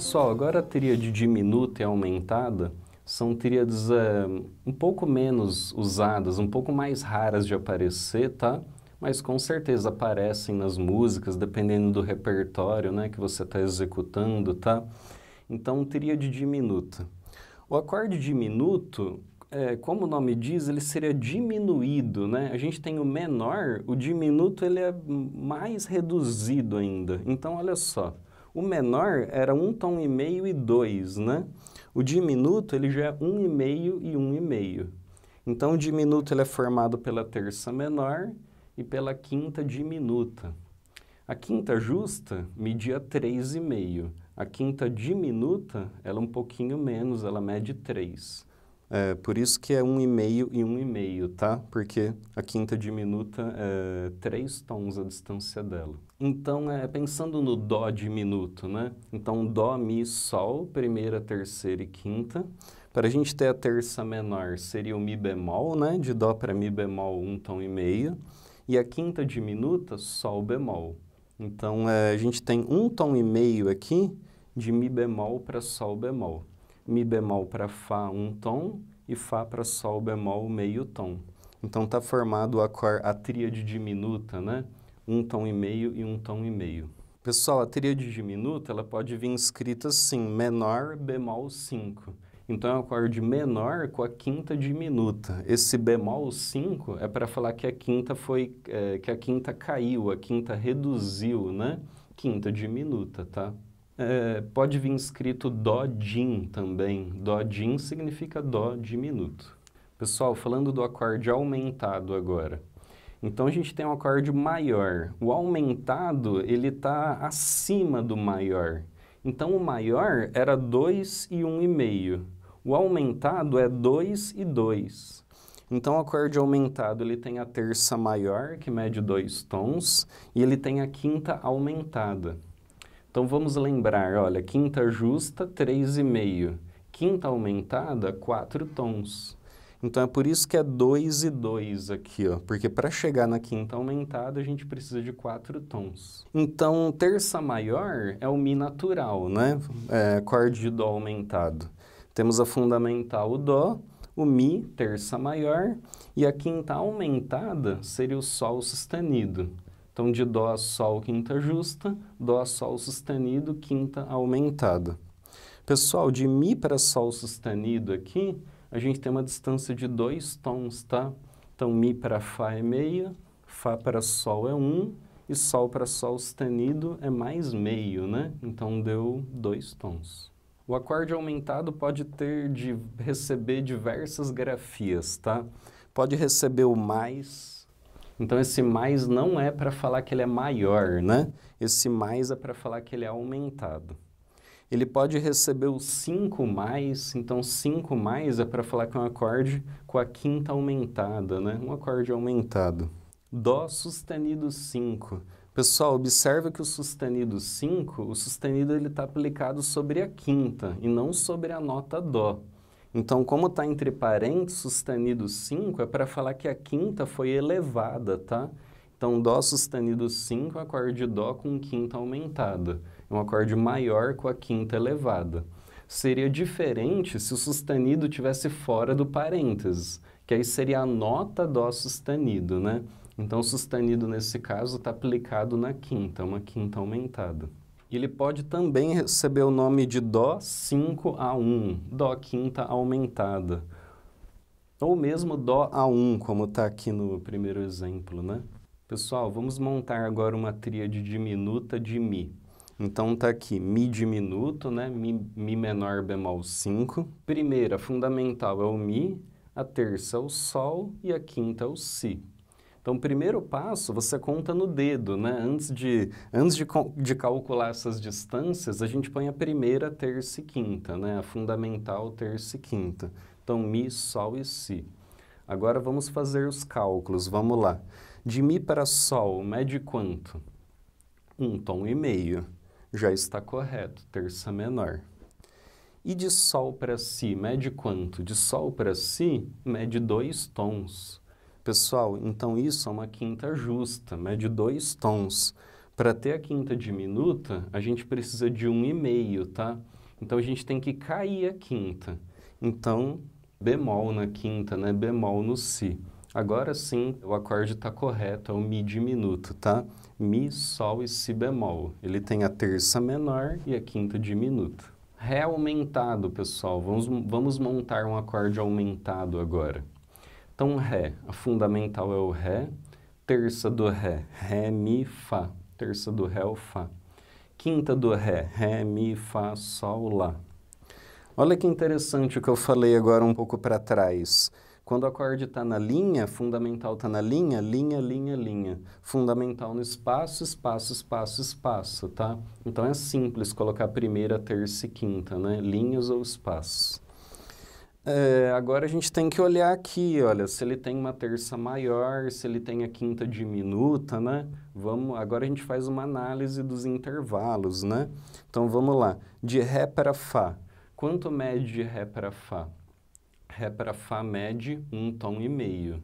Pessoal, agora a tríade diminuta e aumentada são tríades é, um pouco menos usadas, um pouco mais raras de aparecer, tá? Mas com certeza aparecem nas músicas, dependendo do repertório né, que você está executando, tá? Então, tríade diminuta. O acorde diminuto, é, como o nome diz, ele seria diminuído, né? A gente tem o menor, o diminuto ele é mais reduzido ainda. Então, olha só. O menor era um tom e meio e dois, né? O diminuto ele já é um e meio e um e meio. Então o diminuto ele é formado pela terça menor e pela quinta diminuta. A quinta justa media três e meio. A quinta diminuta, ela é um pouquinho menos, ela mede três. É, por isso que é um e meio e e um meio, tá? Porque a quinta diminuta é três tons a distância dela. Então, é, pensando no Dó diminuto, né? Então, Dó, Mi, Sol, primeira, terceira e quinta. Para a gente ter a terça menor, seria o Mi bemol, né? De Dó para Mi bemol, um tom e meio. E a quinta diminuta, Sol bemol. Então, é, a gente tem um tom e meio aqui de Mi bemol para Sol bemol. Mi bemol para Fá, um tom, e Fá para Sol bemol, meio tom. Então, está formado a, cor, a tríade diminuta, né? um tom e meio e um tom e meio. Pessoal, a tríade diminuta ela pode vir escrita assim, menor bemol 5. Então é um acorde menor com a quinta diminuta. Esse bemol 5 é para falar que a quinta foi é, que a quinta caiu, a quinta reduziu, né? Quinta diminuta, tá? É, pode vir escrito dó din também. Dó din significa dó diminuto. Pessoal, falando do acorde aumentado agora. Então a gente tem um acorde maior. O aumentado ele está acima do maior. Então o maior era 2 e 1,5. Um e meio. o aumentado é 2 e 2. Então o acorde aumentado ele tem a terça maior, que mede dois tons, e ele tem a quinta aumentada. Então vamos lembrar, olha, quinta justa, 3,5. Quinta aumentada, quatro tons. Então é por isso que é 2 e 2 aqui, ó, porque para chegar na quinta aumentada a gente precisa de quatro tons. Então terça maior é o Mi natural, né? É, acorde de Dó aumentado. Temos a fundamental o Dó, o Mi, terça maior, e a quinta aumentada seria o Sol sustenido. Então, de Dó a Sol, quinta justa, Dó a Sol sustenido, quinta aumentada. Pessoal, de Mi para Sol sustenido aqui, a gente tem uma distância de dois tons, tá? Então, Mi para Fá é meia, Fá para Sol é um, e Sol para Sol sustenido é mais meio, né? Então, deu dois tons. O acorde aumentado pode ter de receber diversas grafias, tá? Pode receber o mais. Então esse mais não é para falar que ele é maior, né? Esse mais é para falar que ele é aumentado ele pode receber o 5 mais, então 5 mais é para falar que é um acorde com a quinta aumentada, né? Um acorde aumentado. Dó sustenido 5. Pessoal, observa que o sustenido 5, o sustenido ele está aplicado sobre a quinta e não sobre a nota Dó. Então, como está entre parênteses, sustenido 5 é para falar que a quinta foi elevada, tá? Então, Dó sustenido 5, acorde Dó com quinta aumentada um acorde maior com a quinta elevada. Seria diferente se o sustenido tivesse fora do parênteses, que aí seria a nota dó sustenido, né? Então, o sustenido nesse caso está aplicado na quinta, uma quinta aumentada. ele pode também receber o nome de Dó 5 a 1, Dó quinta aumentada. Ou mesmo Dó a 1, como está aqui no primeiro exemplo, né? Pessoal, vamos montar agora uma tríade diminuta de Mi. Então tá aqui Mi diminuto, né? Mi, mi menor bemol 5. Primeira, fundamental é o Mi, a terça é o Sol e a quinta é o Si. Então, o primeiro passo você conta no dedo, né? Antes de, antes de, de calcular essas distâncias, a gente põe a primeira, terça e quinta, né? A fundamental, terça e quinta. Então, Mi, Sol e Si. Agora vamos fazer os cálculos, vamos lá. De Mi para Sol, mede quanto? Um tom e meio já está correto, terça menor. E de Sol para Si, mede quanto? De Sol para Si, mede dois tons. Pessoal, então isso é uma quinta justa, mede dois tons. Para ter a quinta diminuta, a gente precisa de um e meio, tá? Então a gente tem que cair a quinta. Então, bemol na quinta, né? Bemol no Si. Agora sim, o acorde está correto, é o Mi diminuto, tá? Mi, Sol e Si bemol. Ele tem a terça menor e a quinta diminuta. Ré aumentado, pessoal. Vamos, vamos montar um acorde aumentado agora. Então, Ré. A fundamental é o Ré. Terça do Ré. Ré, Mi, Fá. Terça do Ré é o Fá. Quinta do Ré. Ré, Mi, Fá, Sol, Lá. Olha que interessante o que eu falei agora um pouco para trás. Quando o acorde está na linha, fundamental está na linha, linha, linha, linha. Fundamental no espaço, espaço, espaço, espaço, tá? Então é simples colocar primeira, terça e quinta, né? Linhas ou espaços. É, agora a gente tem que olhar aqui, olha, se ele tem uma terça maior, se ele tem a quinta diminuta, né? Vamos, agora a gente faz uma análise dos intervalos, né? Então vamos lá, de Ré para Fá. Quanto mede de Ré para Fá? Ré para Fá mede um tom e meio.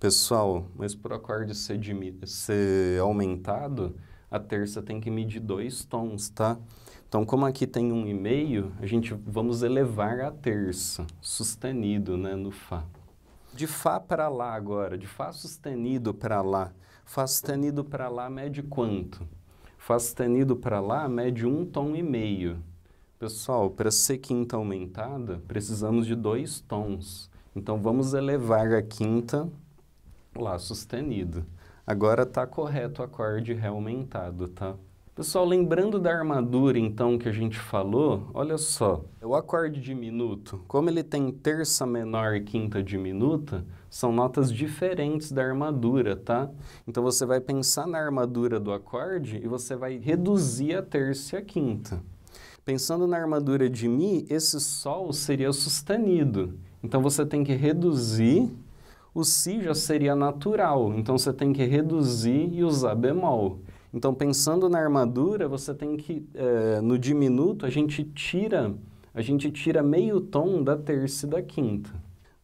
Pessoal, mas para o acorde ser, ser aumentado, a terça tem que medir dois tons, tá? Então, como aqui tem um e meio, a gente vamos elevar a terça, sustenido, né, no Fá. De Fá para Lá agora, de Fá sustenido para Lá. Fá sustenido para Lá mede quanto? Fá sustenido para Lá mede um tom e meio pessoal, para ser quinta aumentada, precisamos de dois tons. Então, vamos elevar a quinta Lá sustenido. Agora está correto o acorde Ré aumentado, tá? Pessoal, lembrando da armadura, então, que a gente falou, olha só. O acorde diminuto, como ele tem terça menor e quinta diminuta, são notas diferentes da armadura, tá? Então você vai pensar na armadura do acorde e você vai reduzir a terça e a quinta. Pensando na armadura de Mi, esse Sol seria sustenido. Então você tem que reduzir, o Si já seria natural, então você tem que reduzir e usar bemol. Então, pensando na armadura, você tem que, é, no diminuto, a gente tira a gente tira meio tom da terça e da quinta.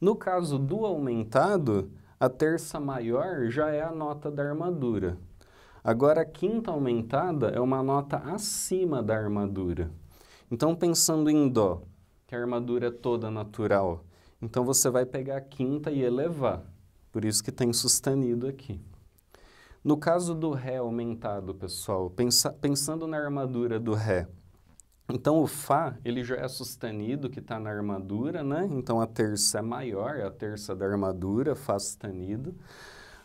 No caso do aumentado, a terça maior já é a nota da armadura. Agora, a quinta aumentada é uma nota acima da armadura. Então, pensando em Dó, que é a armadura é toda natural, então você vai pegar a quinta e elevar. Por isso que tem sustenido aqui. No caso do Ré aumentado, pessoal, pensa, pensando na armadura do Ré, então o Fá, ele já é sustenido que está na armadura, né? Então a terça é maior, é a terça da armadura, Fá sustenido.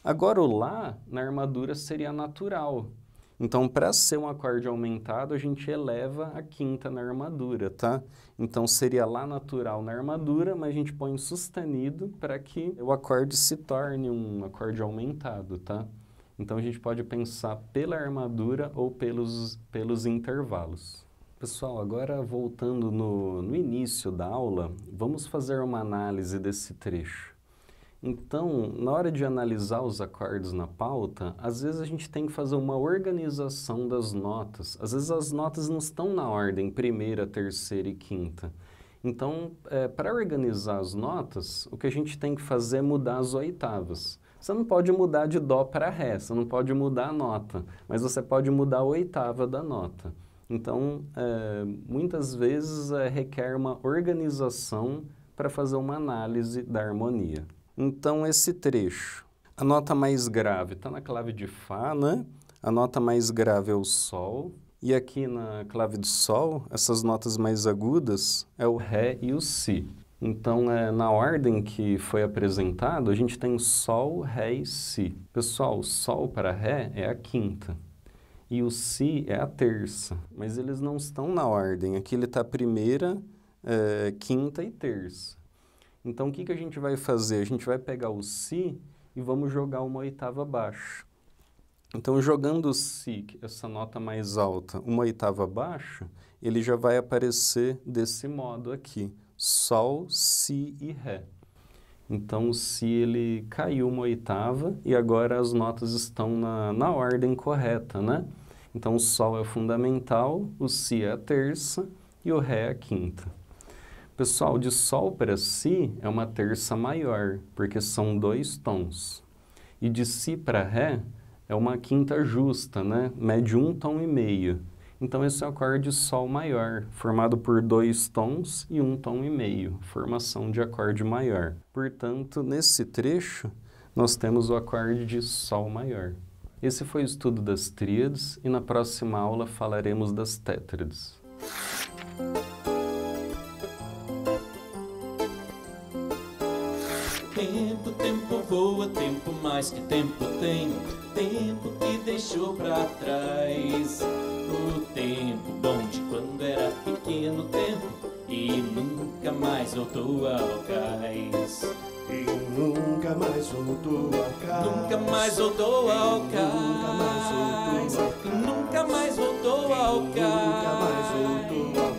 Agora o Lá, na armadura, seria natural. Então, para ser um acorde aumentado, a gente eleva a quinta na armadura, tá? Então, seria Lá natural na armadura, mas a gente põe sustenido para que o acorde se torne um acorde aumentado, tá? Então, a gente pode pensar pela armadura ou pelos, pelos intervalos. Pessoal, agora voltando no, no início da aula, vamos fazer uma análise desse trecho. Então, na hora de analisar os acordes na pauta, às vezes a gente tem que fazer uma organização das notas. Às vezes as notas não estão na ordem primeira, terceira e quinta. Então, é, para organizar as notas, o que a gente tem que fazer é mudar as oitavas. Você não pode mudar de dó para ré, você não pode mudar a nota, mas você pode mudar a oitava da nota. Então, é, muitas vezes é, requer uma organização para fazer uma análise da harmonia. Então, esse trecho, a nota mais grave está na clave de Fá, né? A nota mais grave é o Sol. E aqui na clave do Sol, essas notas mais agudas é o Ré e o Si. Então, é, na ordem que foi apresentado, a gente tem Sol, Ré e Si. Pessoal, Sol para Ré é a quinta e o Si é a terça, mas eles não estão na ordem. Aqui ele está primeira, é, quinta e terça. Então, o que, que a gente vai fazer? A gente vai pegar o Si e vamos jogar uma oitava abaixo. Então, jogando o Si, é essa nota mais alta, uma oitava abaixo, ele já vai aparecer desse modo aqui, Sol, Si e Ré. Então, o Si ele caiu uma oitava e agora as notas estão na, na ordem correta, né? Então, o Sol é fundamental, o Si é a terça e o Ré é a quinta. Pessoal, de Sol para Si é uma terça maior, porque são dois tons. E de Si para Ré é uma quinta justa, né? Mede um tom e meio. Então, esse é o acorde Sol maior, formado por dois tons e um tom e meio, formação de acorde maior. Portanto, nesse trecho, nós temos o acorde de Sol maior. Esse foi o estudo das tríades e na próxima aula falaremos das tétrades. mas que tempo tem? Tempo que deixou pra trás. O tempo bom de quando era pequeno tempo e nunca mais voltou ao cais. E nunca mais voltou ao cais. Nunca mais voltou ao cais. Nunca mais voltou ao cais. Nunca mais voltou ao cais.